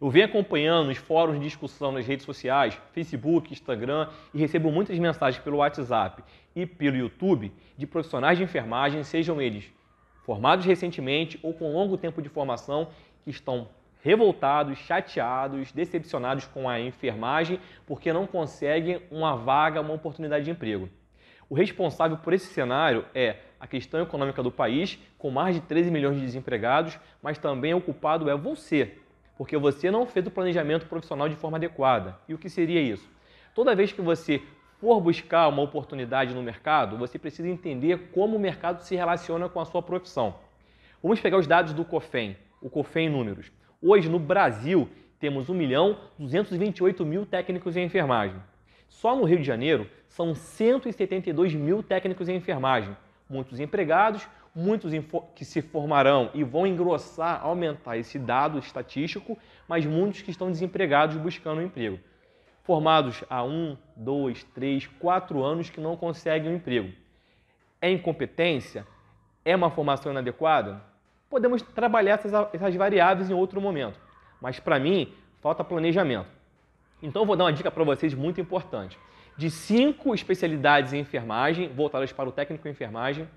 Eu venho acompanhando os fóruns de discussão nas redes sociais, Facebook, Instagram, e recebo muitas mensagens pelo WhatsApp e pelo YouTube de profissionais de enfermagem, sejam eles formados recentemente ou com longo tempo de formação, que estão revoltados, chateados, decepcionados com a enfermagem porque não conseguem uma vaga, uma oportunidade de emprego. O responsável por esse cenário é a questão econômica do país, com mais de 13 milhões de desempregados, mas também o culpado é você, porque você não fez o planejamento profissional de forma adequada. E o que seria isso? Toda vez que você for buscar uma oportunidade no mercado, você precisa entender como o mercado se relaciona com a sua profissão. Vamos pegar os dados do COFEM, o COFEM números. Hoje, no Brasil, temos 1 milhão 228 mil técnicos em enfermagem. Só no Rio de Janeiro, são 172 mil técnicos em enfermagem muitos empregados, muitos que se formarão e vão engrossar, aumentar esse dado estatístico, mas muitos que estão desempregados buscando um emprego. Formados há um, dois, três, quatro anos que não conseguem um emprego. É incompetência? É uma formação inadequada? Podemos trabalhar essas, essas variáveis em outro momento, mas para mim falta planejamento. Então vou dar uma dica para vocês muito importante de cinco especialidades em enfermagem, voltadas para o técnico em enfermagem,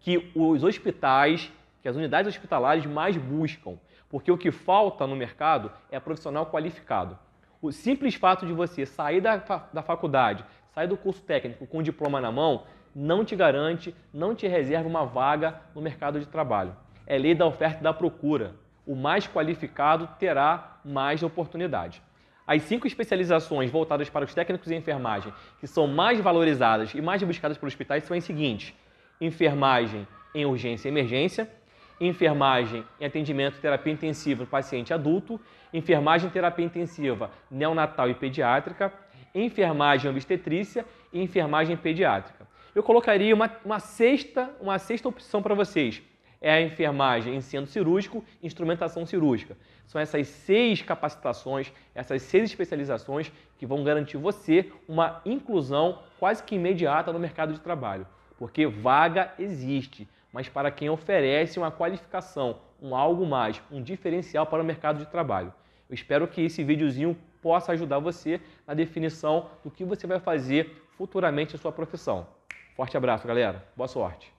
que os hospitais, que as unidades hospitalares mais buscam. Porque o que falta no mercado é profissional qualificado. O simples fato de você sair da, da faculdade, sair do curso técnico com o diploma na mão, não te garante, não te reserva uma vaga no mercado de trabalho. É lei da oferta e da procura. O mais qualificado terá mais oportunidade. As cinco especializações voltadas para os técnicos de enfermagem que são mais valorizadas e mais buscadas pelos hospitais são as seguintes: enfermagem em urgência e emergência, enfermagem em atendimento terapia intensiva paciente adulto, enfermagem terapia intensiva neonatal e pediátrica, enfermagem obstetrícia e enfermagem pediátrica. Eu colocaria uma, uma sexta, uma sexta opção para vocês, é a enfermagem em sendo cirúrgico, instrumentação cirúrgica. São essas seis capacitações, essas seis especializações que vão garantir você uma inclusão quase que imediata no mercado de trabalho. Porque vaga existe, mas para quem oferece uma qualificação, um algo mais, um diferencial para o mercado de trabalho. Eu espero que esse videozinho possa ajudar você na definição do que você vai fazer futuramente em sua profissão. Forte abraço, galera. Boa sorte.